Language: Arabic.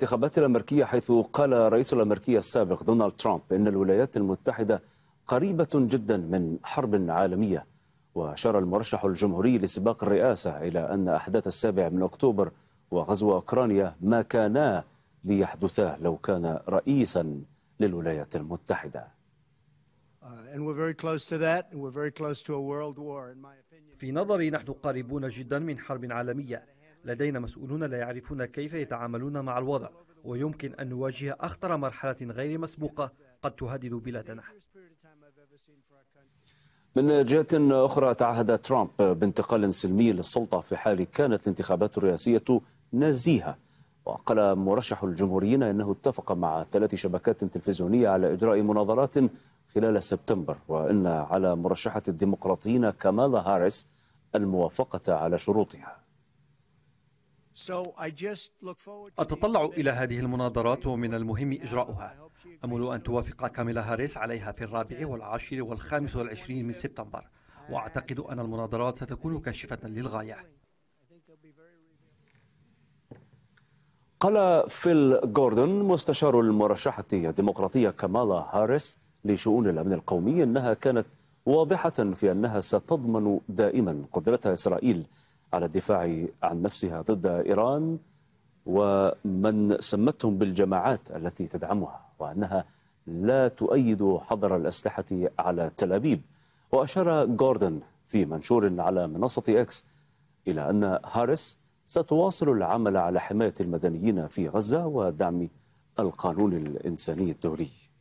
الانتخابات الأمريكية حيث قال رئيس الأمريكية السابق دونالد ترامب إن الولايات المتحدة قريبة جدا من حرب عالمية وأشار المرشح الجمهوري لسباق الرئاسة إلى أن أحداث السابع من أكتوبر وغزو أوكرانيا ما كانا ليحدثا لو كان رئيسا للولايات المتحدة uh, في نظري نحن قريبون جدا من حرب عالمية لدينا مسؤولون لا يعرفون كيف يتعاملون مع الوضع ويمكن أن نواجه أخطر مرحلة غير مسبوقة قد تهدد بلادنا من جهة أخرى تعهد ترامب بانتقال سلمي للسلطة في حال كانت الانتخابات الرئاسية نزيهة وقال مرشح الجمهوريين أنه اتفق مع ثلاث شبكات تلفزيونية على إجراء مناظرات خلال سبتمبر وأن على مرشحة الديمقراطيين كمالا هاريس الموافقة على شروطها أتطلع إلى هذه المناظرات ومن المهم إجراؤها أمل أن توافق كاميلا هاريس عليها في الرابع والعاشر والخامس والعشرين من سبتمبر وأعتقد أن المناظرات ستكون كاشفة للغاية قال فيل جوردون مستشار المرشحة الديمقراطية كامالا هاريس لشؤون الأمن القومي أنها كانت واضحة في أنها ستضمن دائما قدرتها إسرائيل على الدفاع عن نفسها ضد إيران ومن سمتهم بالجماعات التي تدعمها وأنها لا تؤيد حظر الأسلحة على تل أبيب وأشار جوردن في منشور على منصة إكس إلى أن هاريس ستواصل العمل على حماية المدنيين في غزة ودعم القانون الإنساني الدولي